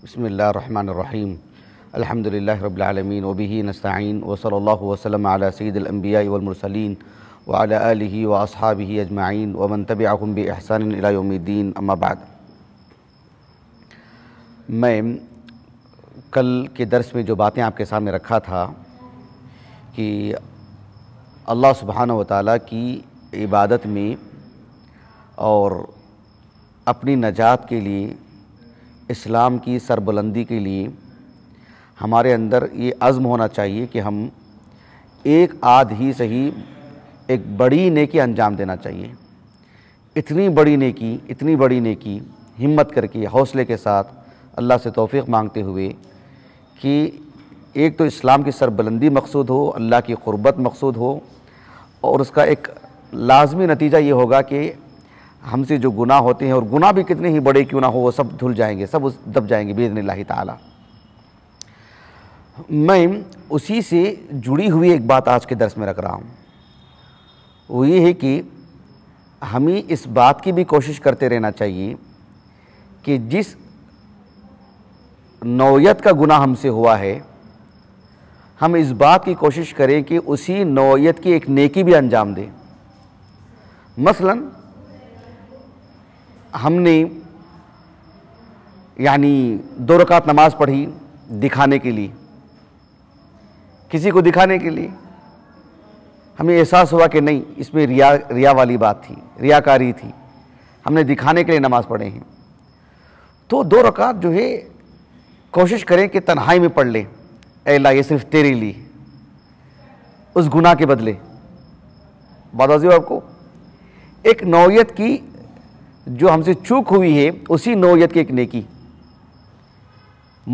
الله وسلم على سيد الانبياء والمرسلين وعلى اله واصحابه اجمعين ومن تبعهم باحسان الى तब الدين اما بعد मैं कल के दर्स में जो बातें आपके सामने रखा था कि अल्लाह सुबहान व ताली की इबादत में और अपनी नजात के लिए इस्लाम की सरबुलंदी के लिए हमारे अंदर ये अज़म होना चाहिए कि हम एक आध ही सही एक बड़ी नेकी अंजाम देना चाहिए इतनी बड़ी नेकी इतनी बड़ी नेकी हिम्मत करके हौसले के साथ अल्लाह से तोफ़ी मांगते हुए कि एक तो इस्लाम की सरबुलंदी मकसूद हो अल्लाह की क़ुरबत मकसूद हो और उसका एक लाजमी नतीजा ये होगा कि हमसे जो गुनाह होते हैं और गुनाह भी कितने ही बड़े क्यों ना हो वो सब धुल जाएंगे सब उस दब जाएंगे बेदन लाही ताला मैं उसी से जुड़ी हुई एक बात आज के दर्स में रख रहा हूँ वो ये है कि हमें इस बात की भी कोशिश करते रहना चाहिए कि जिस नौयत का गुनाह हमसे हुआ है हम इस बात की कोशिश करें कि उसी नौयत की एक नेकी भी अंजाम दें मसलन हमने यानी दो रकात नमाज़ पढ़ी दिखाने के लिए किसी को दिखाने के लिए हमें एहसास हुआ कि नहीं इसमें रिया रिया वाली बात थी रियाकारी थी हमने दिखाने के लिए नमाज़ पढ़े हैं तो दो रकात जो है कोशिश करें कि तन्हाई में पढ़ लें अल्लाह ये सिर्फ तेरे लिए उस गुनाह के बदले बात आपको एक नौयत की जो हमसे चूक हुई है उसी नोयत की एक नेकी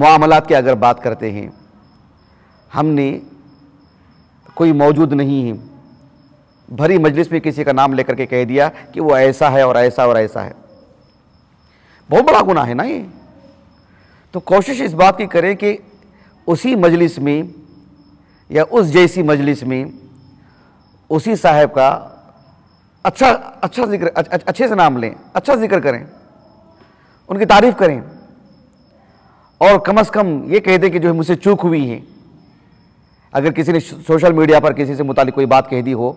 मामला की अगर बात करते हैं हमने कोई मौजूद नहीं है भरी मजलिस में किसी का नाम लेकर के कह दिया कि वो ऐसा है और ऐसा और ऐसा है बहुत बड़ा गुना है ना ये तो कोशिश इस बात की करें कि उसी मजलिस में या उस जैसी मजलिस में उसी साहब का अच्छा अच्छा जिक्र अच्छे से नाम लें अच्छा जिक्र करें उनकी तारीफ़ करें और कम अज़ कम ये कह दें कि जो है मुझसे चूक हुई है अगर किसी ने सोशल मीडिया पर किसी से मुतालिक कोई बात कह दी हो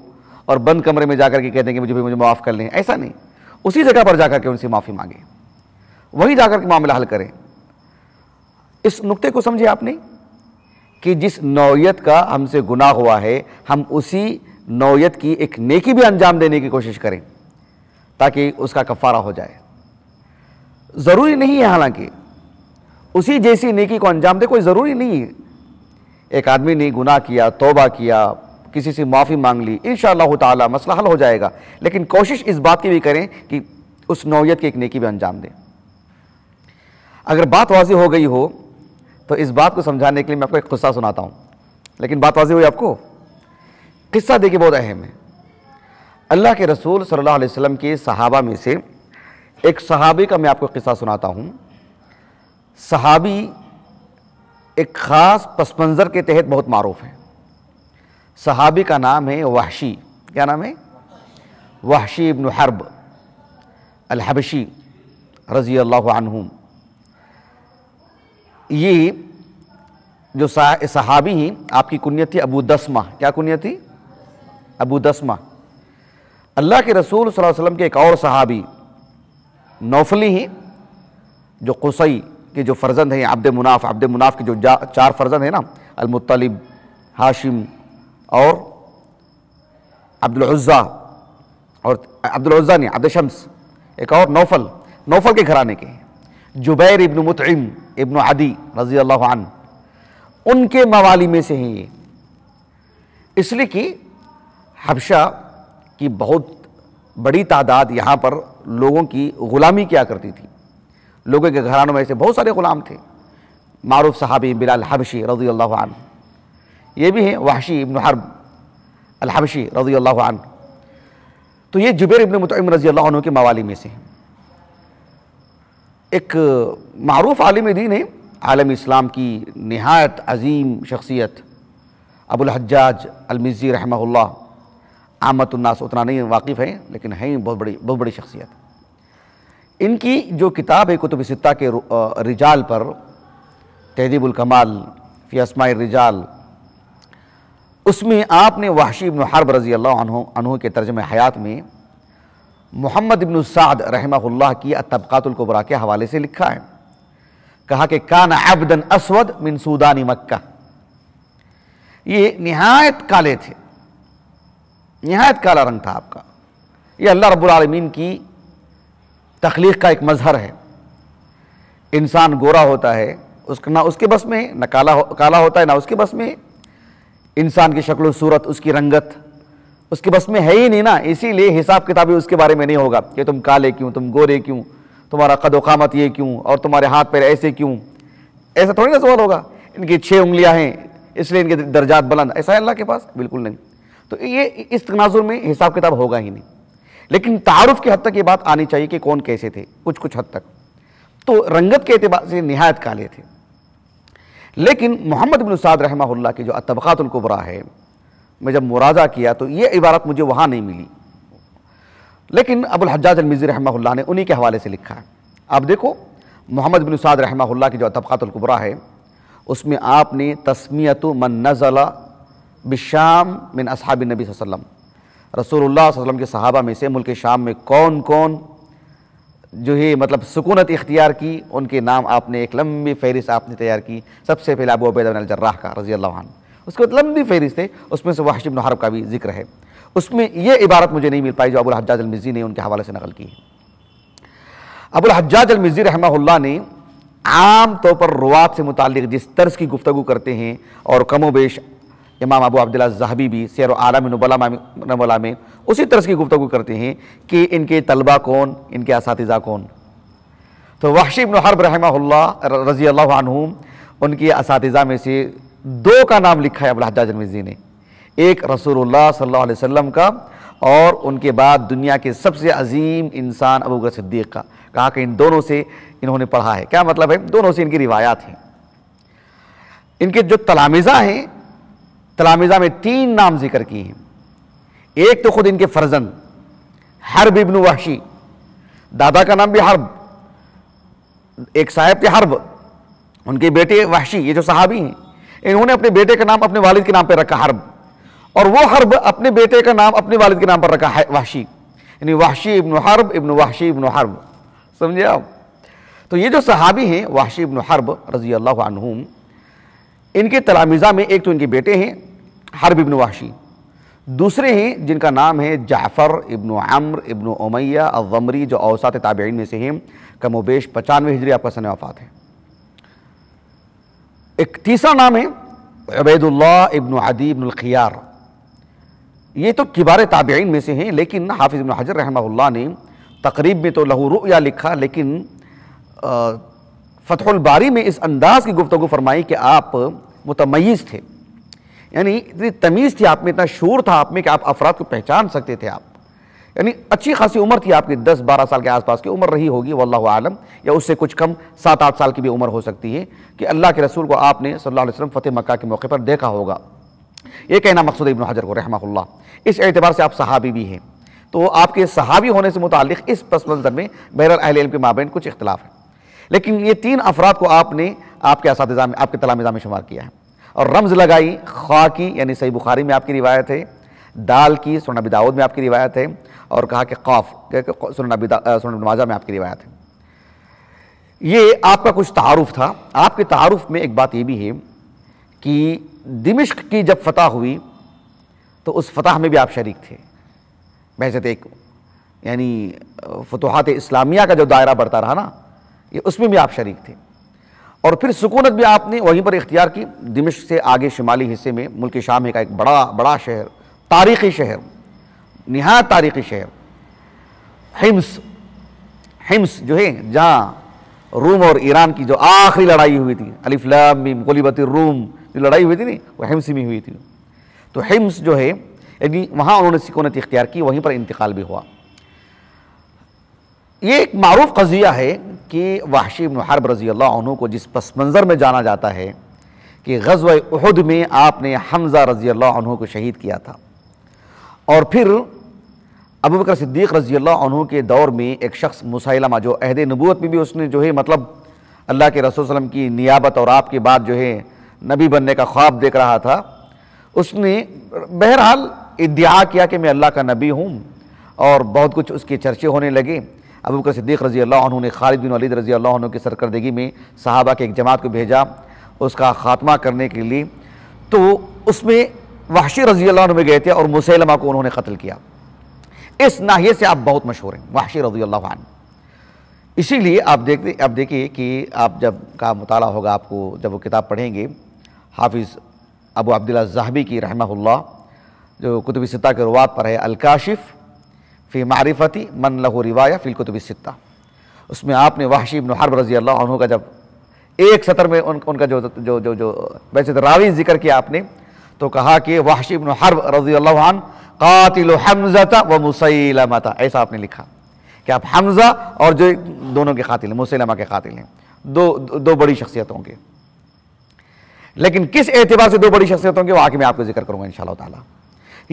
और बंद कमरे में जाकर के कह दें कि मुझे भी मुझे माफ़ कर लें ऐसा नहीं उसी जगह पर जाकर के उनसे माफ़ी मांगें वहीं जाकर के मामला हल करें इस नुक्ते को समझे आपने कि जिस नौयत का हमसे गुनाह हुआ है हम उसी नौयत की एक नेकी भी अंजाम देने की कोशिश करें ताकि उसका कफ़ारा हो जाए ज़रूरी नहीं है हालांकि उसी जैसी नेकी को अंजाम दे कोई ज़रूरी नहीं है एक आदमी ने गुनाह किया तोबा किया किसी से माफ़ी मांग ली इन ताला मसला हल हो जाएगा लेकिन कोशिश इस बात की भी करें कि उस नौयत की एक नेकी भी अंजाम दें अगर बात वाजी हो गई हो तो इस बात को समझाने के लिए मैं आपको एक गुस्सा सुनाता हूँ लेकिन बात वाजी हुई आपको किस्सा देखिए बहुत अहम है अल्लाह के रसूल सल्लल्लाहु अलैहि वसल्लम के सहाबा में से एक सहाबी का मैं आपको किस्सा सुनाता हूँ सहाबी एक ख़ास पस मंज़र के तहत बहुत मरूफ है सहाबी का नाम है वहशी क्या नाम है वहशी इबन हर्ब अलहबशी रज़ी अल्लाह ये जो सहाबी हैं आपकी कुनियत थी अबू दसमा क्या कुनियत थी अबू दसमा अल्लाह के रसूल सल्लल्लाहु अलैहि वसल्लम के एक और सहाबी नौफली ही जो कुसई के जो फ़र्जंद हैं अब्द मुनाफ अब्द मुनाफ के जो चार फ़र्जंद हैं ना अलमुतलिब हाशिम और अब्दुल्ज़ा और अब्दुलजा ने अब्द शम्स एक और नौफल नौफल के घराने के जुबैर इब्न मुतम इब्न आदि रज़ी अल्लाह उनके मवाली में से हैं ये इसलिए कि हबशा की बहुत बड़ी तादाद यहाँ पर लोगों की ग़ुलामी किया करती थी लोगों के घरानों में से बहुत सारे ग़ुलाम थे मारूफ सहाबी बिलाल हबशी रजी अल्लाह ये भी हैं वाशी इबन हर्ब अलहबशी रजी अल्लाह तो ये जुबेर इबन मुतम रजी अल्लाह के मवाली में से एक मरूफ आलिम दीन है आलम इस्लाम की नहायत अजीम शख्सियत अबुलहजाज अलमिज़ी रहमल्ला आमतुलनास उतना नहीं वाकिफ़ हैं लेकिन हैं बहुत बड़ी बहुत बड़ी शख्सियत इनकी जो किताब है कुतुब सित्ता के रिजाल पर तहदीबुल कमाल फी रिजाल उसमें आपने वाशी इबन हरब रज़ी अल्लाह के तर्जम हयात में मोहम्मद इबन साद रहमल्ला की तबक़ातुल्कुबरा के हवाले से लिखा है कहा कि कान अबदन असवद मिन सूदानी मक्का ये नहायत काले थे नहायत काला रंग था आपका ये अल्लाह रबालमीन की तख्लीक का एक मज़हर है इंसान गोरा होता है उसका ना उसके बस में ना काला हो, काला होता है ना उसके बस में इंसान की शक्ल सूरत उसकी रंगत उसके बस में है ही नहीं ना इसीलिए हिसाब किताबी उसके बारे में नहीं होगा कि तुम काले क्यों तुम गोरे क्यों तुम्हारा कदोकामत ये क्यों और तुम्हारे हाथ पैर ऐसे क्यों ऐसा थोड़ी ना सवाल होगा इनकी छः उंगलियाँ हैं इसलिए इनके दर्जात बुलंद ऐसा है अल्लाह के पास बिल्कुल नहीं तो ये इस तनाजुर में हिसाब किताब होगा ही नहीं लेकिन तारुफ की हद तक ये बात आनी चाहिए कि कौन कैसे थे कुछ कुछ हद तक तो रंगत के अतबार से नहायत काले थे लेकिन मोहम्मद बिन साद रहमा के जो तबक़ातुल्कुबरा है मैं जब मुराजा किया तो ये इबारत मुझे वहाँ नहीं मिली लेकिन अबुल हजाज अलमिज़ी रहमा ने उन्हीं के हवाले से लिखा है आप देखो मोहम्मद बिन साद रहमा की जो तबक़ातुल्कुबरा है उसमें आपने तस्मियत मन नज़ला बिशाम मिन असहाब नबी वसम रसोल्लाम के सहाबा में से मुल्क शाम में कौन कौन जो है मतलब सुकूनत इख्तियार की उनके नाम आपने एक लंबी फहरिस्त आपने तैयार की सबसे पहले अबू अबैद जर्राह का रजी अल्लाह उसके बाद लंबी फहरिस्त है उसमें से वाहिब नहरब का भी जिक्र है उसमें यह इबारत मुझे नहीं मिल पाई जो अबुल हज्जाज अलमिज़ी ने उनके हवाले से नकल की है अबुल हज्जाज अलमिज़ी रहमहुल्ला ने आम तौर पर रुवात से मुतल जिस तर्ज की गुफ्तु करते हैं और कमोबेश इमाम अबू अब्दुल्ला जहबी भी सैर आलम नबला में उसी तरह की गुफ्तु करते हैं कि इनके तलबा कौन इनके इस कौन तो वहशीब हरब रहमा रज़ी अल्लाम उनके इस में से दो का नाम लिखा है अबलाजाज मिजी ने एक रसूलुल्लाह सल्लल्लाहु अलैहि वसल्लम का और उनके बाद दुनिया के सबसे अजीम इंसान अबू बकर सिद्दीक का कहा कि इन दोनों से इन्होंने पढ़ा है क्या मतलब है दोनों से इनकी रिवायात हैं इनके जो तलामिज़ा हैं तलामिजा में तीन नाम जिक्र किए हैं एक तो खुद इनके फर्जन हर्ब इबन वहशी दादा का नाम भी हर्ब एक साहब के हर्ब उनके बेटे वहशी ये जो सहाबी हैं इन्होंने अपने बेटे का नाम अपने वालिद के नाम पर रखा हर्ब और वो हर्ब अपने बेटे का नाम अपने वालिद के नाम पर रखा है वहशी यानी वहशी इबन हर्ब इबन वहशी इबन हर्ब समझे आप तो ये जो सहाबी हैं वाशी इबन हर्ब रजी अल्लाह इनके तलामिजा में एक तो इनके बेटे हैं हर इबन वाशी दूसरे हैं जिनका नाम है जाफ़र इब्न अम्र इब्न उमैया अवमरी जो अवसात ताबेन में से हैं कमोबेश पचानवे हिजरी आपका सन वफ़ात है एक तीसरा नाम है अबैदुल्ला इब्न अदी इबन ख़ियार ये तो किबार ताबेन में से हैं लेकिन हाफिज़ इबन हजर रहमा ने तकरीब में तो लहू या लिखा लेकिन फ़तहुल बारी में इस अंदाज़ की गुफ्तु फरमाई कि आप मुतमयज़ थे यानी इतनी तमीज़ थी आप में इतना शूर था आप में कि आप अफराद को पहचान सकते थे आप यानी अच्छी खासी उम्र थी आपकी दस बारह साल के आसपास की उम्र रही होगी वल्लाह आलम या उससे कुछ कम सात आठ साल की भी उम्र हो सकती है कि अल्लाह के रसूल को आपने सल्लल्लाहु अलैहि वसल्लम फ़तेह मक्का के मौके पर देखा होगा ये कहना मकसूद इबन हजर को रहमा इस एतबार से आप सहाबी भी हैं तो आपके सहाबी होने से मुतक इस पस मंज़र में बहर अहल के माबेन कुछ इख्तलाफ है लेकिन ये तीन अफराद को आपने आपके इस में आपके तलामिज़ा में शुमार किया है और रमज़ लगाई खा की यानी सही बुखारी में आपकी रिवायत है दाल की सुन नबी दाऊद में आपकी रिवायत है और कहा कि खौफ सुन नबी सुन में आपकी रिवायत है ये आपका कुछ तारुफ था आपके तारुफ में एक बात ये भी है कि दिमिश्क की जब फतह हुई तो उस फतह में भी आप शरीक थे बहसत एक यानी फतहत इस्लामिया का जो दायरा बढ़ता रहा ना ये उसमें भी आप शरीक थे और फिर सुकूनत भी आपने वहीं पर इख्तियार की दिमश से आगे शिमाली हिस्से में मुल्क शाम का एक बड़ा बड़ा शहर तारीख़ी शहर नहायत तारीख़ी शहर हिम्स हिम्स जो है जहाँ रूम और ईरान की जो आखिरी लड़ाई हुई थी अलीफ़लामीम गोलीबत रूम जो लड़ाई हुई थी नहीं वो हिम्स में हुई थी तो हिम्स जो है यदि वहाँ उन्होंने सिकोनत इख्तियार की वहीं पर इंतकाल भी हुआ ये एक मरूफ कज़िया है कि वाशी इबन हरब रज़ी अल्लाह को जिस पस मंज़र में जाना जाता है कि गजब उहद में आपने हमज़ा रज़ी अल्लाह को शहीद किया था और फिर अबू बकर सिद्दीक़ रज़ी अल्लाह के दौर में एक शख्स मुसैलमा जो अहद नबूत में भी उसने जो है मतलब अल्लाह के रसूल वसम की नियाबत और आपके बाद जो है नबी बनने का ख्वाब देख रहा था उसने बहरहाल इद्या किया कि मैं अल्लाह का नबी हूँ और बहुत कुछ उसके चर्चे होने लगे अबू बकर सिद्दीक रज़ी अल्लाह ने खालिद बिन वलीद रज़ी अल्लाह की सरकर्दगी में साहबा के एक जमात को भेजा उसका ख़ात्मा करने के लिए तो उसमें वाहशी रज़ी अल्लाह में गए थे और मुसैलमा को उन्होंने कत्ल किया इस नाहिए से आप बहुत मशहूर हैं वाहशी रजी अल्लाह इसीलिए आप देखते आप देखिए कि आप जब का मताल होगा आपको जब वो किताब पढ़ेंगे हाफिज़ अबू अब्दुल्ला जहबी की रहमल्ला जो कुतुब सत्ता के रुवात पर है अलकाशिफ़ फ़ी मारिफती मन लहू रिवाया फ़िल सित्ता उसमें आपने वाहशी इब्न हरब रज़ी अल्लाह का जब एक सतर में उन, उनका जो जो जो जो वैसे तो रावी जिक्र किया आपने तो कहा कि वाहशी इब्न हरब रज़ी अल्लाह कातिल हमज़ा व मुसैलमता ऐसा आपने लिखा कि आप हमज़ा और जो दोनों के कातिल हैं मुसैलमा के कातिल हैं दो दो बड़ी शख्सियतों के लेकिन किस एतबार से दो बड़ी शख्सियतों के वो आके मैं आपको जिक्र करूँगा इन ताला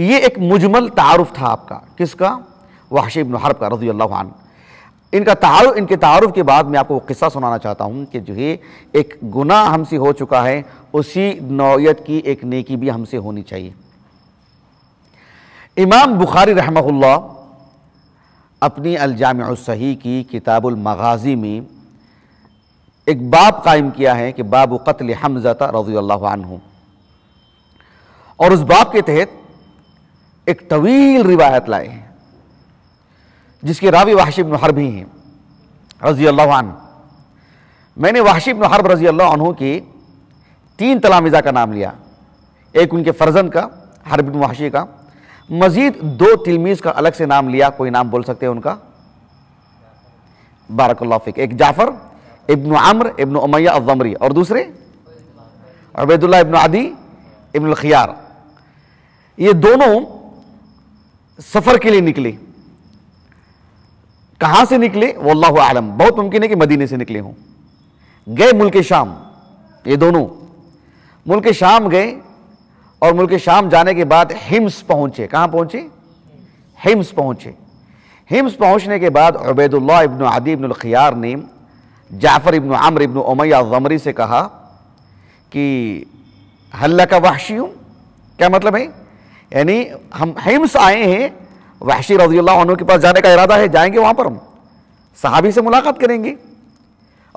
ये एक मुजमल तारफ़ था आपका किसका वहशी इबन का रजी अल्लाह इनका तारुफ इनके तारुफ के बाद मैं आपको वो किस्सा सुनाना चाहता हूँ कि जो है एक गुना हमसे हो चुका है उसी नौयत की एक नेकी भी हमसे होनी चाहिए इमाम बुखारी रहमतुल्लाह अपनी अलजाम सही की किताबुलमगाजी में एक बाब कायम किया है कि बाब कत्ल हमजा रजी अल्लाह और उस बाब के तहत एक तवील रिवायत लाए हैं जिसके रावी वाहिब भी हैं रज़ी अल्लाह मैंने वाहिब हरब रज़ी अल्लाह की तीन तलामिजा का नाम लिया एक उनके फ़र्जंद का हरबिन वाशी का मज़ीद दो तिलमीज़ का अलग से नाम लिया कोई नाम बोल सकते हैं उनका बारकल्लाफिक एक जाफ़र इब्न आम्र इब्न उमैया अजमरी और दूसरे अबैदुल्ला इब्न आदि इब्न खियार ये दोनों सफ़र के लिए निकले कहाँ से निकले वल्लाह आलम बहुत मुमकिन है कि मदीने से निकले हों गए मुल्क शाम ये दोनों मुल्क शाम गए और मुल्क शाम जाने के बाद हिम्स पहुंचे कहाँ पहुंचे हिम्स पहुंचे हिम्स पहुंचने के बाद उबैदुल्ला इबन आदि इब्न ख़ियार ने जाफ़र इब्न आमर इब्न उमैया ज़मरी से कहा कि हल्ला का वाशी हूँ क्या मतलब है यानी हम हिम्स आए हैं वहशी रजी अल्लाह के पास जाने का इरादा है जाएंगे वहाँ पर हम सहाबी से मुलाकात करेंगे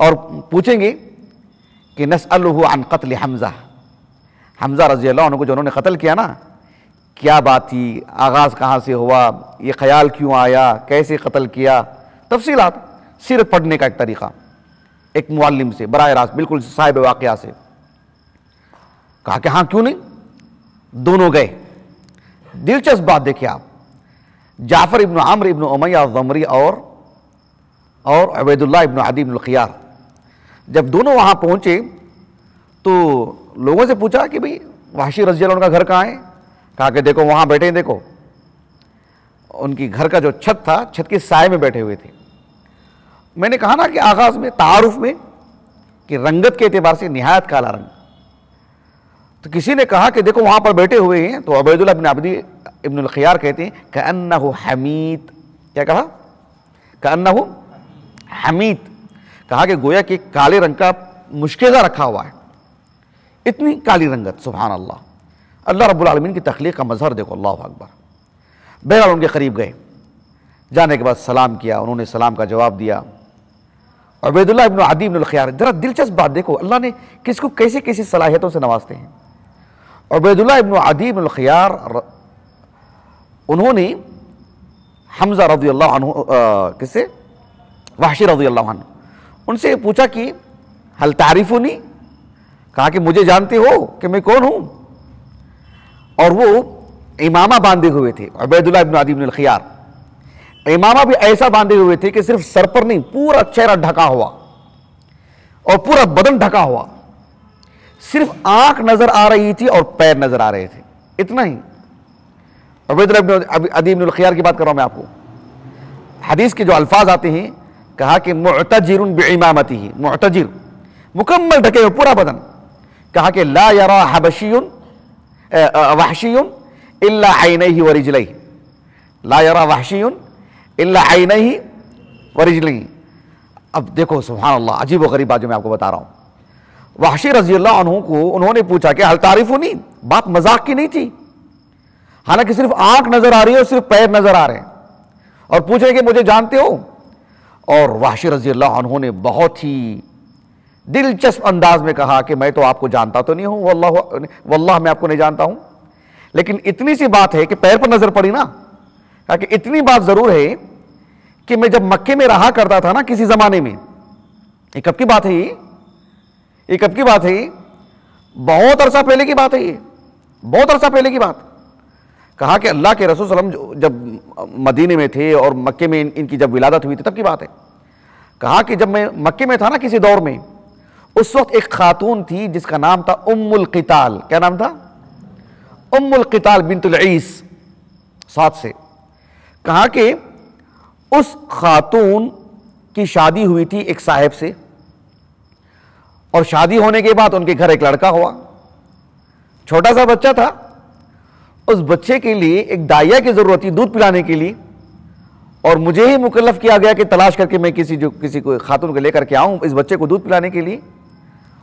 और पूछेंगे कि नस अन कत्ल हमज़ा हमज़ा रजी अल्लाह को जो उन्होंने कत्ल किया ना क्या बात थी आगाज़ कहाँ से हुआ ये ख्याल क्यों आया कैसे कत्ल किया तफसीलात सिर पढ़ने का एक तरीक़ा एक मालम से बर रास्त बिल्कुल साहिब वाक़ से कहा कि हाँ क्यों नहीं दोनों गए दिलचस्प बात देखिए आप जाफ़र इब्न आमर इब्न उमैया ज़मरी और और अवैदुल्ला इब्न आदि इब्न खियार जब दोनों वहाँ पहुँचे तो लोगों से पूछा कि भाई वाशी रजी उनका घर कहाँ है कहा कि देखो वहाँ बैठे हैं देखो उनकी घर का जो छत था छत के साय में बैठे हुए थे मैंने कहा ना कि आगाज़ में तारुफ में कि रंगत के अतबार से नहायत काला रंग तो किसी ने कहा कि देखो वहाँ पर बैठे हुए हैं तो अबैदुल्ला बिन आबदी इब्नखियार कहते हैं कन्ना हमीद क्या कहा कन्ना हमीद कहा कि गोया के काले रंग का मुश्किला रखा हुआ है इतनी काली रंगत सुबहान अल्लाह अल्लाह रब्लमिन की तख्लीक का मजहर देखो अल्लाह अकबर बहरहाल उनके करीब गए जाने के बाद सलाम किया उन्होंने सलाम का जवाब दिया अबैदुल्ला इबन आदि इबनखियार ज़रा दिलचस्प बात देखो अल्लाह ने किसको कैसे कैसी सलाहियतों से नवाजते हैं अबैदुल्ला इबन आदि इबनखियार उन्होंने हमजा रजी अल्लाह किससे वाशी रजी अल्लाह उनसे पूछा कि हल तारीफ नहीं कहा कि मुझे जानते हो कि मैं कौन हूं और वो इमामा बांधे हुए थे अबैदुल्ला इब्न आदिम खियार इमामा भी ऐसा बांधे हुए थे कि सिर्फ सर पर नहीं पूरा चेहरा ढका हुआ और पूरा बदन ढका हुआ सिर्फ आंख नजर आ रही थी और पैर नजर आ रहे थे इतना ही उबैद अदीम ख़ियार की बात कर रहा हूँ मैं आपको हदीस के जो अल्फाज आते हैं कहा कि मतजर बेईमामती ही मुकम्मल ढके हुए पूरा बदन कहा कि ला यरा हबशी वहशी इल्ला आइन ही वरिजलई ला यरा वहशी इल्ला आइन ही वरिजलई अब देखो सुबहान अल्लाह अजीब व गरीब बात जो मैं आपको बता रहा हूँ वहशी रजी अल्लाह को उन्होंने पूछा कि हल तारीफ नहीं बात मजाक की नहीं थी हालांकि सिर्फ आंख नजर आ रही है और सिर्फ पैर नजर आ रहे हैं और पूछ रहे कि मुझे जानते हो और वाशी रजी अल्लाह ने बहुत ही दिलचस्प अंदाज में कहा कि मैं तो आपको जानता तो नहीं हूं वल्लाह वल्लाह मैं आपको नहीं जानता हूं लेकिन इतनी सी बात है कि पैर पर नजर पड़ी ना कहा कि इतनी बात जरूर है कि मैं जब मक्के में रहा करता था ना किसी जमाने में ये कब की बात है ये ये कब की बात है बहुत अरसा पहले की बात है ये बहुत अरसा पहले की बात कहा कि अल्लाह के रसूल सल्लम जब मदीने में थे और मक्के में इन, इनकी जब विलादत हुई थी तब की बात है कहा कि जब मैं मक्के में था ना किसी दौर में उस वक्त एक खातून थी जिसका नाम था उम्मुल किताल क्या नाम था उम्मुल किताल बिनतुल ईस साथ से कहा कि उस खातून की शादी हुई थी एक साहेब से और शादी होने के बाद उनके घर एक लड़का हुआ छोटा सा बच्चा था उस बच्चे के लिए एक दाइया की ज़रूरत थी दूध पिलाने के लिए और मुझे ही मुकलफ किया गया कि तलाश करके मैं किसी जो किसी को खातून को लेकर के आऊं इस बच्चे को दूध पिलाने के लिए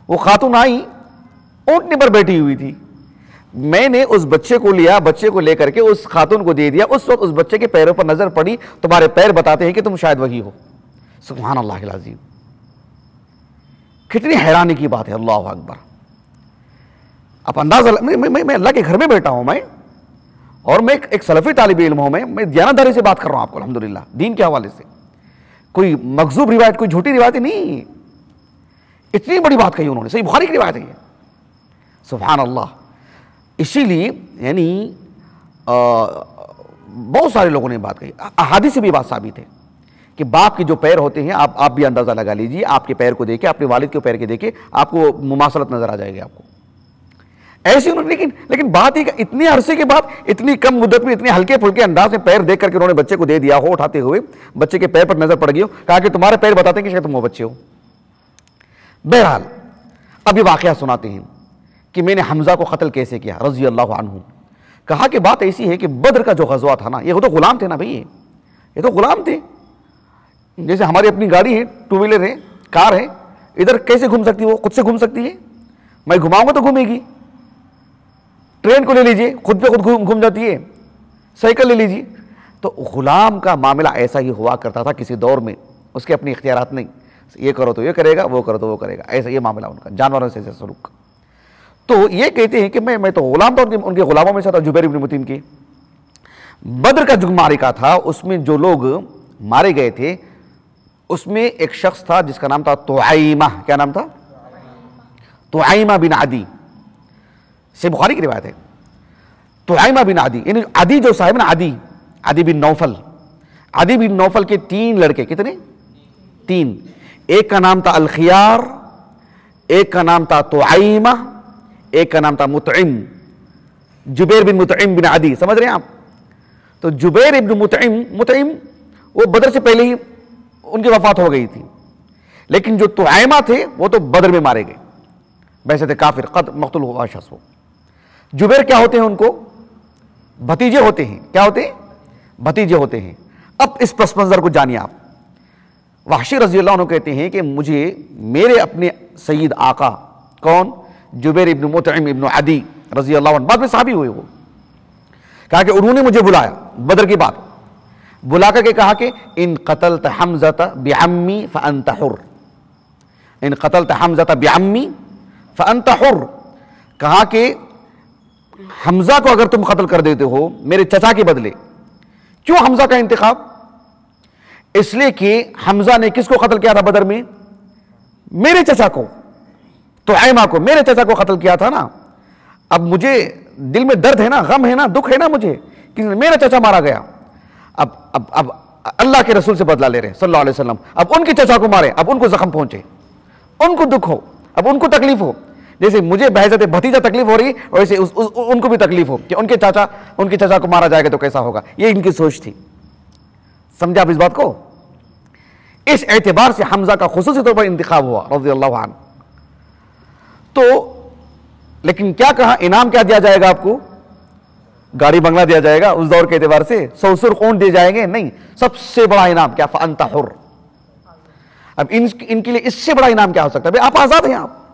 वो खातून आई ओटने पर बैठी हुई थी मैंने उस बच्चे को लिया बच्चे को लेकर के उस खातून को दे दिया उस वक्त उस बच्चे के पैरों पर नज़र पड़ी तुम्हारे पैर बताते हैं कि तुम शायद वही हो सुबहान अल्लाह कितनी हैरानी की बात है अल्लाह अकबर आप अंदाजा मैं मैं, मैं, मैं अल्लाह के घर में बैठा हूं मैं और मैं एक सलफ़ी तालब इलम हूँ मैं मैं दयानादारी से बात कर रहा हूँ आपको अलहमदिल्ला दीन के हवाले से कोई मकजूब रिवायत कोई झूठी रिवायत नहीं इतनी बड़ी बात कही उन्होंने सही बुखारी की रिवायत है सुबहान अल्लाह इसीलिए यानी बहुत सारे लोगों ने बात कही अहादी से भी बात साबित है कि बाप के जो पैर होते हैं आप आप भी अंदाज़ा लगा लीजिए आपके पैर को देखे अपने वालिद के पैर के देखे आपको मुमासलत नज़र आ जाएगी आपको ऐसी उन्होंने लेकिन लेकिन बात ही इतने अरसे के बाद इतनी कम मुद्दत में इतने हल्के फुलके अंदाज में पैर देख करके उन्होंने बच्चे को दे दिया हो उठाते हुए बच्चे के पैर पर नजर पड़ गई हो कहा कि तुम्हारे पैर बताते हैं कि शायद तुम वो बच्चे हो बहरहाल अब ये सुनाते हैं कि मैंने हमजा को कत्ल कैसे किया रजी अल्लाह अनहू कहा कि बात ऐसी है कि बद्र का जो गजवा था ना ये तो गुलाम थे ना भाई ये तो गुलाम थे जैसे हमारी अपनी गाड़ी है टू व्हीलर है कार है इधर कैसे घूम सकती है वो खुद से घूम सकती है मैं घुमाऊंगा तो घूमेगी ट्रेन को ले लीजिए खुद पे खुद घूम घूम जाती है साइकिल ले लीजिए तो गुलाम का मामला ऐसा ही हुआ करता था किसी दौर में उसके अपने इख्तियार नहीं ये करो तो ये करेगा वो करो तो वो करेगा ऐसा ये मामला उनका जानवरों से ऐसा सलूक तो ये कहते हैं कि मैं मैं तो गुलाम था उनके, उनके गुलामों में से था जुबैर इब्न मुतीन की बद्र का जो मारिका था उसमें जो लोग मारे गए थे उसमें एक शख्स था जिसका नाम था तोआमा क्या नाम था तोआमा बिन आदि से बुखारी की रिवायत है तो आयमा बिन आदि यानी आदि जो साहब ना आदि आदि बिन नौफल आदि बिन नौफल के तीन लड़के कितने तीन एक का नाम था अलखियार एक का नाम था तोआमा एक का नाम था मुतम जुबेर बिन मुतम बिन आदि समझ रहे हैं आप तो जुबेर इबन मुतम मुतम वो बदर से पहले ही उनकी वफात हो गई थी लेकिन जो तोआमा थे वो तो बदर में मारे गए वैसे थे तो काफिर कद मकतुल हुआ शख्स वो जुबेर क्या होते हैं उनको भतीजे होते हैं क्या होते हैं भतीजे होते हैं अब इस प्रश्न मंजर को जानिए आप वाशी रजी उन्होंने कहते हैं कि मुझे मेरे अपने सईद आका कौन जुबेर इब्न मोतम इब्न आदि रजी अल्लाह बाद में साहबी हुए वो कहा कि उन्होंने मुझे बुलाया बदर की बात बुला करके कहा कि इन कतल तमजत ब्यामी तहर इन कतल हमजत ब्यामी तहर कहा कि हमजा को अगर तुम कत्ल कर देते हो मेरे चचा के बदले क्यों हमजा का इंतखाब इसलिए कि हमजा ने किसको कत्ल किया था बदर में मेरे चचा को तो ऐमा को मेरे चचा को कत्ल किया था ना अब मुझे दिल में दर्द है ना गम है ना दुख है ना मुझे कि मेरा चचा मारा गया अब अब अब अल्लाह के रसूल से बदला ले रहे सल्लल्लाहु अलैहि वसल्लम अब उनके चचा को मारे अब उनको जख्म पहुंचे उनको दुख हो अब उनको तकलीफ हो जैसे मुझे बहजत तो भतीजा तकलीफ हो रही और ऐसे उस, उस, उनको भी तकलीफ हो कि उनके चाचा उनके चाचा को मारा जाएगा तो कैसा होगा ये इनकी सोच थी समझा आप इस बात को इस एतबार से हमजा का खसूसी तौर पर इंतखब हुआ रजी अल्लाह तो लेकिन क्या कहा इनाम क्या दिया जाएगा आपको गाड़ी बंगला दिया जाएगा उस दौर के एतबार से सौसुर कौन दिए जाएंगे नहीं सबसे बड़ा इनाम क्या अब इन, इनके लिए इससे बड़ा इनाम क्या हो सकता है आप आजाद हैं आप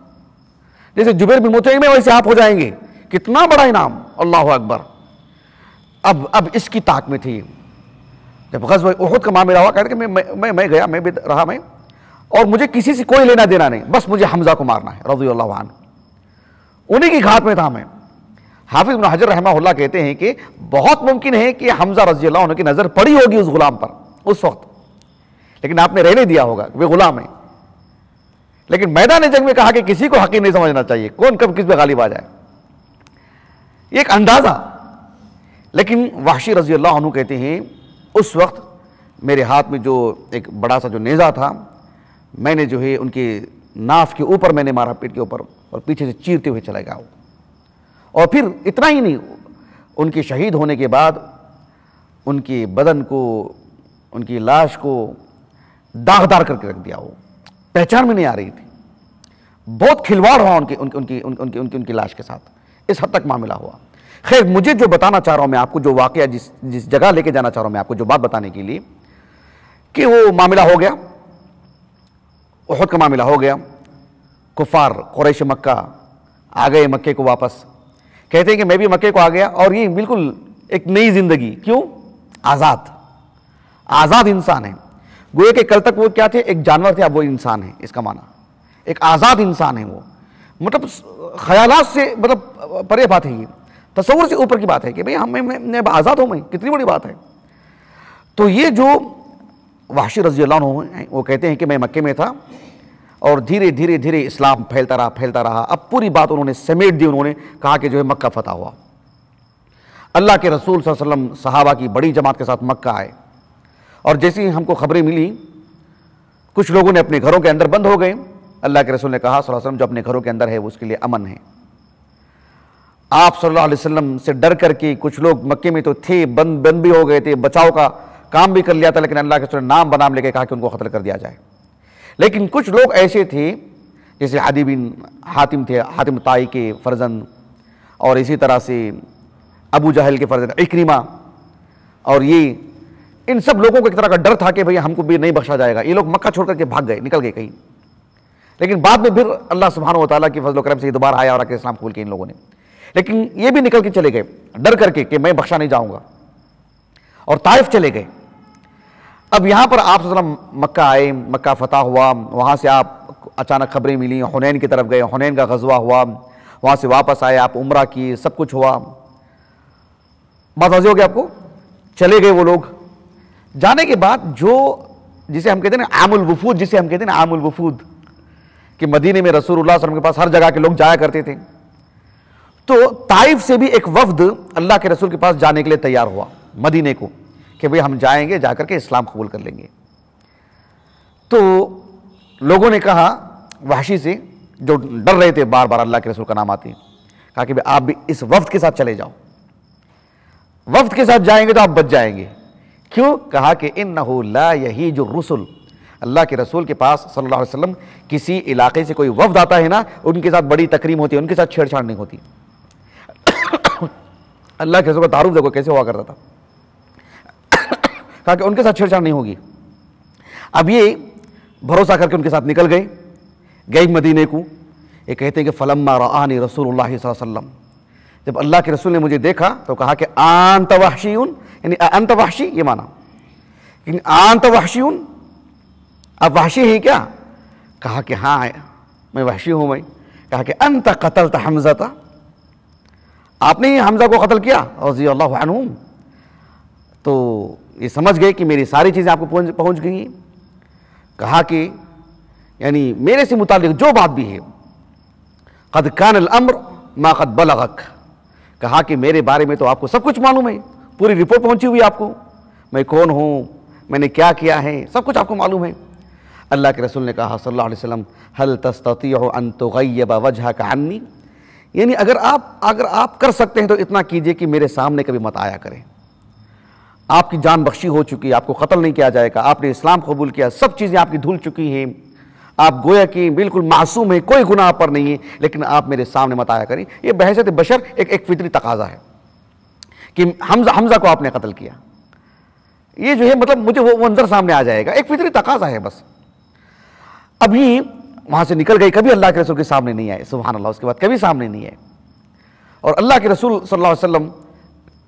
जैसे जुबेर बिन मुतैम में वैसे आप हो जाएंगे कितना बड़ा इनाम अल्लाह अकबर अब अब इसकी ताक में थी जब गज़ उहद का मामला हुआ कहते मैं, मैं मैं गया मैं भी रहा मैं और मुझे किसी से कोई लेना देना नहीं बस मुझे हमजा को मारना है रजी अल्लाहान उन्हीं की घात में था मैं हाफिज बिन हजर रहमा कहते हैं कि बहुत मुमकिन है कि हमजा रजी अल्लाह की नज़र पड़ी होगी उस गुलाम पर उस वक्त लेकिन आपने रहने दिया होगा वे गुलाम है लेकिन मैदान जंग में कहा कि किसी को हकीम नहीं समझना चाहिए कौन कब किस पे गालिब आ जाए ये एक अंदाज़ा लेकिन वाशी रजी अल्लाह कहते हैं उस वक्त मेरे हाथ में जो एक बड़ा सा जो नेज़ा था मैंने जो है उनके नाफ के ऊपर मैंने मारा पेट के ऊपर और पीछे से चीरते हुए चला गया वो और फिर इतना ही नहीं उनके शहीद होने के बाद उनके बदन को उनकी लाश को दागदार करके रख दिया वो पहचान में नहीं आ रही थी बहुत खिलवाड़ हुआ उनकी उनकी उनकी उनकी उनकी उनकी लाश के साथ इस हद तक मामला हुआ खैर मुझे जो बताना चाह रहा हूँ मैं आपको जो वाक़ जिस जिस जगह लेके जाना चाह रहा हूँ मैं आपको जो बात बताने के लिए कि वो मामला हो गया बहुत का मामला हो गया कुफार कुरैश मक्का आ गए मक्के को वापस कहते हैं कि मैं भी मक्के को आ गया और ये बिल्कुल एक नई ज़िंदगी क्यों आज़ाद आज़ाद इंसान है गोए के कल तक वो क्या थे एक जानवर थे अब वो इंसान है इसका माना एक आज़ाद इंसान है वो मतलब ख्यालात से मतलब परे बात है ये तस्वुर से ऊपर की बात है कि भाई हमें मैं, मैं आज़ाद हूँ मैं कितनी बड़ी बात है तो ये जो वाशी रजी हैं वो कहते हैं कि मैं मक्के में था और धीरे धीरे धीरे इस्लाम फैलता रहा फैलता रहा अब पूरी बात उन्होंने समेट दी उन्होंने कहा कि जो है मक्का फतह हुआ अल्लाह के रसूल वसल्लम सहाबा की बड़ी जमात के साथ मक्का आए और जैसे ही हमको खबरें मिली कुछ लोगों ने अपने घरों के अंदर बंद हो गए अल्लाह के रसूल ने कहा वसल्लम जो अपने घरों के अंदर है वो उसके लिए अमन है आप सल्लल्लाहु अलैहि वसल्लम से डर करके कुछ लोग मक्के में तो थे बंद बंद भी हो गए थे बचाव का काम भी कर लिया था लेकिन अल्लाह के रसूल ने नाम बनाम लेके कहा कि उनको कत्ल कर दिया जाए लेकिन कुछ लोग ऐसे थे जैसे आदि बिन हातिम थे हातिम ताई के फर्जंद और इसी तरह से अबू जहल के फर्जन इक्रीमा और ये इन सब लोगों को एक तरह का डर था कि भैया हमको भी नहीं बख्शा जाएगा ये लोग मक्का छोड़ करके भाग गए निकल गए कहीं लेकिन बाद में फिर अल्लाह सुबहान ताली की फजल करम से दोबारा आया और आके इस्लाम खोल के इन लोगों ने लेकिन ये भी निकल के चले गए डर करके कि मैं बख्शा नहीं जाऊँगा और ताइफ चले गए अब यहाँ पर आप मक्का आए मक्का फतह हुआ वहाँ से आप अचानक खबरें मिली हुनैन की तरफ गए हुनैन का गजवा हुआ वहाँ से वापस आए आप उम्र की सब कुछ हुआ बात वाजी हो गया आपको चले गए वो लोग जाने के बाद जो जिसे हम कहते हैं ना आमुल वफूद जिसे हम कहते हैं ना आमुल वफूद कि मदीने में रसूलुल्लाह के पास हर जगह के लोग जाया करते थे तो ताइफ से भी एक वफद अल्लाह के रसूल के पास जाने के लिए तैयार हुआ मदीने को कि भाई हम जाएंगे जा करके इस्लाम कबूल कर लेंगे तो लोगों ने कहा वहशी से जो डर रहे थे बार बार अल्लाह के रसूल का नाम आते हैं कहा कि भाई आप भी इस वफद के साथ चले जाओ वफद के साथ जाएंगे तो आप बच जाएंगे क्यों कहा कि इन नही यही जो रसुल अल्लाह के रसूल के पास सल्लल्लाहु अलैहि वसल्लम किसी इलाके से कोई वफद आता है ना उनके साथ बड़ी तकरीम होती है उनके साथ छेड़छाड़ नहीं होती अल्लाह के रसूल का तारुफ देखो कैसे हुआ करता था कहा कि उनके साथ छेड़छाड़ नहीं होगी अब ये भरोसा करके उनके साथ निकल गए गए मदीने को ये कहते हैं कि फलम रआनी रसूल वसम जब अल्लाह के रसूल ने मुझे देखा तो कहा कि आन तवाशी यानी अंत वहशी ये माना लेकिन वाहशी वहशीन अब वाहशी है क्या कहा कि हाँ मैं वहशी हूँ मैं कहा कि अंत कतल था हमजा था आपने ही हमजा को कत्ल किया रजी अल्लाह तो ये समझ गए कि मेरी सारी चीज़ें आपको पहुंच पहुँच गई कहा कि यानी मेरे से मुतल जो बात भी है कद कान अमर माँ कद बलगक कहा कि मेरे बारे में तो आपको सब कुछ मालूम है पूरी रिपोर्ट पहुंची हुई आपको मैं कौन हूँ मैंने क्या किया है सब कुछ आपको मालूम है अल्लाह के रसूल ने कहा सल्लल्लाहु अलैहि वसल्लम हल तस्ती अन तोयब वजह का अन्नी यानी अगर आप अगर आप कर सकते हैं तो इतना कीजिए कि मेरे सामने कभी मत आया करें आपकी जान बख्शी हो चुकी है आपको कत्ल नहीं किया जाएगा आपने इस्लाम कबूल किया सब चीज़ें आपकी धुल चुकी हैं आप गोया कि बिल्कुल मासूम है कोई गुनाह पर नहीं है लेकिन आप मेरे सामने मत आया करें यह बहसत बशर एक एक फितरी तकाजा है कि हमजा हमजा को आपने कत्ल किया ये जो है मतलब मुझे वो मंजर सामने आ जाएगा एक फितरी तकाजा है बस अभी वहाँ से निकल गई कभी अल्लाह के रसूल के सामने नहीं आए सुबह अल्लाह उसके बाद कभी सामने नहीं आए और अल्लाह के रसूल सल्लल्लाहु अलैहि वसल्लम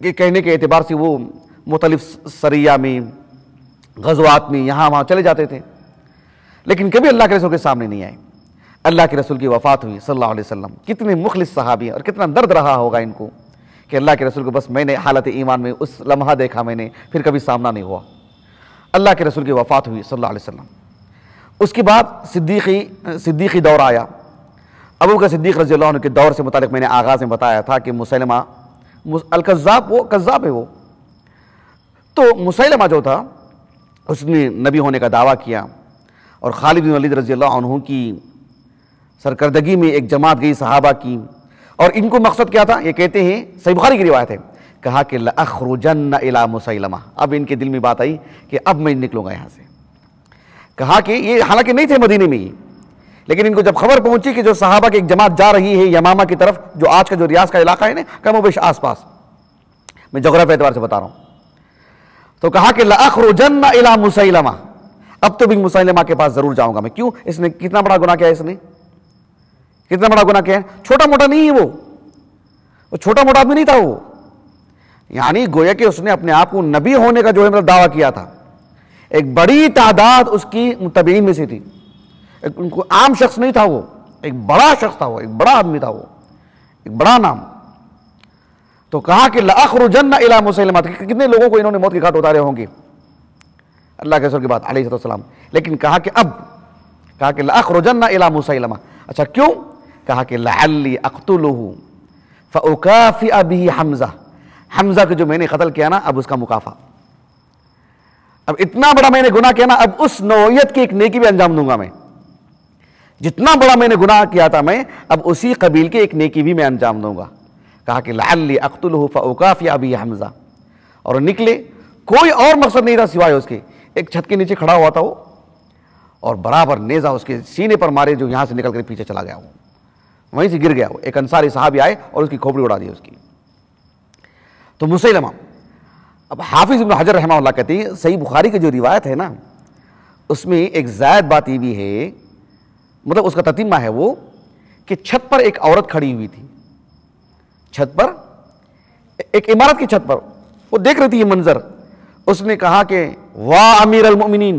के कहने के एतबार से वो मुतलिफ सरिया में गजवात में यहाँ वहाँ चले जाते थे लेकिन कभी अल्लाह के रसूल के सामने नहीं आए अल्लाह के रसूल की वफ़ात हुई सल्लल्लाहु अलैहि वसल्लम कितने मुखलिस सहाबी और कितना दर्द रहा होगा इनको कि अल्लाह के रसूल को बस मैंने हालत ईमान में उस लम्हा देखा मैंने फिर कभी सामना नहीं हुआ अल्लाह के रसूल की वफ़ात हुई सल्लल्लाहु अलैहि वसल्लम उसके बाद सिद्दीकी सिद्दीकी दौर आया अबू का सिद्दीक रजी अल्लाह के दौर से मुतल मैंने आगाज़ में बताया था कि मुसलमा अलकज़ाब वो कज़ाब है वो तो मुसलमा जो था उसने नबी होने का दावा किया और खालिद वलीद रजी अल्लाह की सरकर्दगी में एक जमात गई सहाबा की और इनको मकसद क्या था ये कहते हैं सही बुखारी की रिवायत है कहा कि लखरुजन इला मुसैलमा अब इनके दिल में बात आई कि अब मैं निकलूंगा यहाँ से कहा कि ये हालांकि नहीं थे मदीने में ही लेकिन इनको जब खबर पहुंची कि जो साहबा की एक जमात जा रही है यमामा की तरफ जो आज का जो रियाज का इलाका है ना कमो बेश आस पास मैं जोग्राफी एतबार से बता रहा हूँ तो कहा कि लखरुजन इला मुसैलमा अब तो भी मुसैलमा के पास जरूर जाऊंगा मैं क्यों इसने कितना बड़ा गुना किया इसने कितना बड़ा गुना क्या है छोटा मोटा नहीं है वो वो छोटा मोटा आदमी नहीं था वो यानी गोया कि उसने अपने आप को नबी होने का जो है मतलब दावा किया था एक बड़ी तादाद उसकी मुतबीन में से थी एक उनको आम शख्स नहीं था वो एक बड़ा शख्स था वो एक बड़ा आदमी था वो एक बड़ा नाम तो कहा कि लखरुजन इला मुसलमान कितने लोगों को इन्होंने मौत के घाट उतारे होंगे अल्लाह के सर की बात आलम लेकिन कहा कि अब कहा कि लखरुजन इला मुसलमा अच्छा क्यों कहा कि लाली अख्तुलहू फ़ाफ़ी अभी हमज़ा हमज़ा को जो मैंने कतल किया ना अब उसका मुकाफा अब इतना बड़ा मैंने गुना किया ना अब उस नौयत की एक नेकी भी अंजाम दूंगा मैं जितना बड़ा मैंने गुनाह किया था मैं अब उसी कबील की एक नेकी भी मैं अंजाम दूंगा कहा कि लाली अख्तुलहू फ़ाफ़ी अभी हमज़ा और निकले कोई और मकसद नहीं था सिवाय उसके एक छत के नीचे खड़ा हुआ था वो और बराबर नेज़ा उसके सीने पर मारे जो यहाँ से निकल कर पीछे चला गया वो वहीं से गिर गया वो एक अंसारी साहब आए और उसकी खोपड़ी उड़ा दी उसकी तो मुसलमा अब हाफिज़ इब्न हजर रहमा कहते हैं सही बुखारी की जो रिवायत है ना उसमें एक जायद बात ये भी है मतलब उसका ततिमा है वो कि छत पर एक औरत खड़ी हुई थी छत पर एक इमारत की छत पर वो देख रही थी ये मंजर उसने कहा कि वाह अमीर अलमोमिन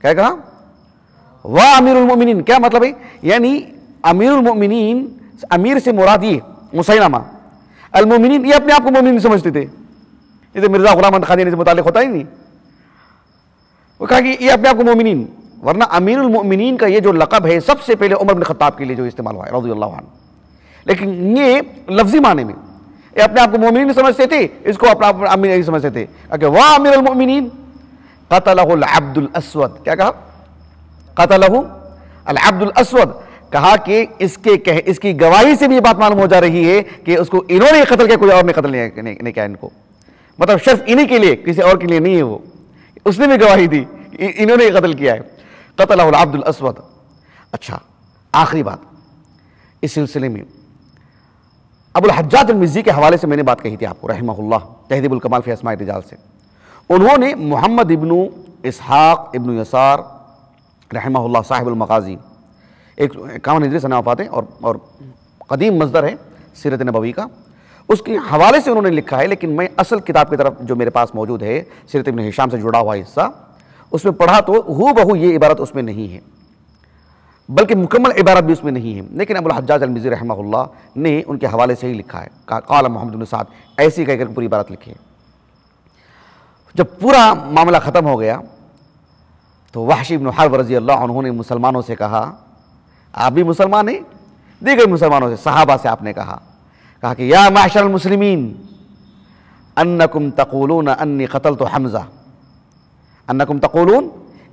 क्या कहा वाह अमीर अलमोमिन क्या मतलब है यानी अमीरुल मोमिनीन अमीर से मुराद ये मुसैनमा अलमोमिन ये अपने आप को मोमिन समझते थे जैसे मिर्ज़ा गुलाम खानी से मुतल होता ही नहीं वो कहा कि ये अपने आप को मोमिन वरना अमीरमिन का ये जो लकब है सबसे पहले उमर बिन खत्ताब के लिए जो इस्तेमाल हुआ है रजू लेकिन ये लफ्जी माने में ये अपने आप को मोमिन समझते थे इसको अपना अमीर नहीं समझते थे अगर वाह अमीर मोमिन कतल अब्दुल असवद क्या कहा कतल अब्दुल असवद कहा कि इसके कह, इसकी गवाही से भी ये बात मालूम हो जा रही है कि उसको इन्होंने कत्ल किया कोई और ने कत्ल नहीं किया इनको मतलब सिर्फ इन्हीं के लिए किसी और के लिए नहीं है वो उसने भी गवाही दी इन्होंने कत्ल किया है कतल अब्दुल असवद अच्छा आखिरी बात इस सिलसिले में अबुल हजात मिर्जी के हवाले से मैंने बात कही थी आपको रहमल्ला तहदीबुल कमाल फैसमा रिजाल से उन्होंने मोहम्मद इबनू इसहाक इबन यसार रहमल्ला साहिबुल मकाजी एक काम हिजरी सना वफात और और कदीम मजदर है सीरत नबवी का उसके हवाले से उन्होंने लिखा है लेकिन मैं असल किताब की तरफ जो मेरे पास मौजूद है सीरत इबन हिशाम से जुड़ा हुआ हिस्सा उसमें पढ़ा तो हु बहू ये इबारत उसमें नहीं है बल्कि मुकम्मल इबारत भी उसमें नहीं है लेकिन अबुल हज्जाज अलमिज़ी रहमल्ला ने उनके हवाले से ही लिखा है काला मोहम्मद साद ऐसी कहकर पूरी इबारत लिखी है जब पूरा मामला ख़त्म हो गया तो वाहशी इबन हर्ब रज़ी अल्लाह उन्होंने मुसलमानों से कहा आप भी मुसलमान हैं दी गई मुसलमानों से सहाबा से आपने कहा कहा कि या माशा मुसलमिन अन्नकुम तकोलून अन्नी कतल तो हमज़ा अन्नकुम तकोलून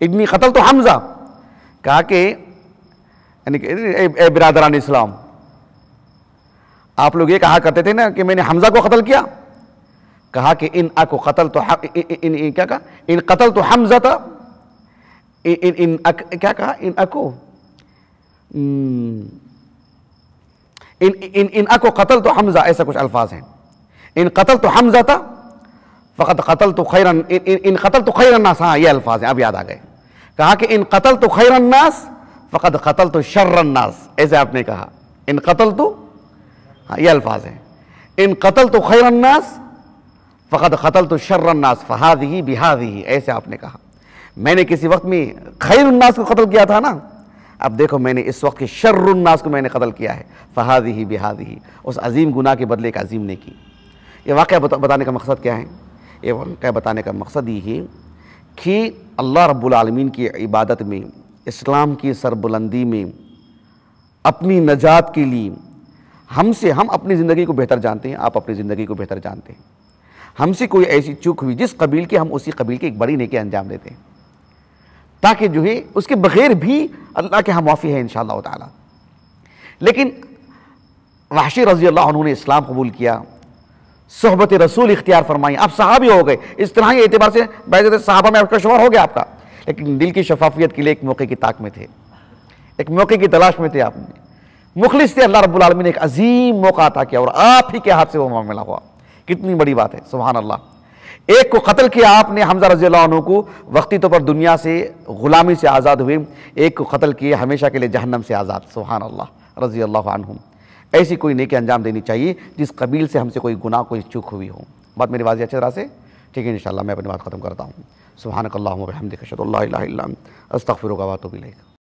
इतनी कतल तो हमज़ा कहा कि बिरादरान इस्लाम आप लोग ये कहा करते थे ना कि मैंने हमज़ा को कतल किया कहा कि इन अक कतल तो इन, इन क्या कहा इन कतल तो हमज़ा था इन इन अक क्या कहा इन अको इन इन इन अको कतल तो हमज़ा ऐसा कुछ अल्फाज हैं इन कतल तो हमज़ा था फ़कत कतल तो खैरन इन इन, कतल तो खैरन नास हाँ ये अल्फाज हैं अब याद आ गए कहा कि इन कतल तो खैरन नास फ़कत कतल तो शर्रन नास ऐसे आपने कहा इन कतल तो हाँ ये अल्फाज हैं इन कतल तो खैरन नास फ़कत कतल तो शर्रन नास फहादी बिहादी ऐसे आपने कहा मैंने किसी वक्त में खैर नास को कतल किया था ना अब देखो मैंने इस वक्त के शर्रन्नास को मैंने कत्ल किया है फ़हादी ही बेहादी ही उस अजीम गुनाह के बदले एक अजीम ने की ये वाक़ बताने का मकसद क्या है ये वाक़ बताने का मकसद ये है कि अल्लाह रब्बुलमीन की इबादत में इस्लाम की सरबुलंदी में अपनी नजात के लिए हमसे हम अपनी ज़िंदगी को बेहतर जानते हैं आप अपनी ज़िंदगी को बेहतर जानते हैं हमसे कोई ऐसी चूक हुई जिस कबील के हम उसी कबील के एक बड़ी नेकी अंजाम देते हैं ताकि जो है उसके बगैर भी अल्लाह के हम माफ़ी है इन शाह लेकिन वाशी रजी अल्लाह उन्होंने इस्लाम कबूल किया सहबत रसूल इख्तियार फरमाई आप सहाबी हो गए इस तरह के अतबार से बैठे साहबा में आपका शोहर हो गया आपका लेकिन दिल की शफाफियत के लिए एक मौके की ताक में थे एक मौके की तलाश में थे आपने मुखलिस थे अल्लाह रबुलमी ने एक अजीम मौका अता किया और आप ही के हाथ से वो मामला हुआ कितनी बड़ी बात है सुबहान अल्लाह एक को कत्ल किया आपने हमजा रजी को वक्ती तौर तो पर दुनिया से ग़ुलामी से आज़ाद हुए एक को कत्ल किए हमेशा के लिए जहन्नम से आज़ाद सुबहान अल्लाह रजी अल्लाह ऐसी कोई नेक अंजाम देनी चाहिए जिस कबील से हमसे कोई गुनाह कोई चूक हुई हो बात मेरी वाजी अच्छी तरह से ठीक है इन मैं अपनी बात ख़त्म करता हूँ सुबहानकल्ला हमद कशद तो भी लेगा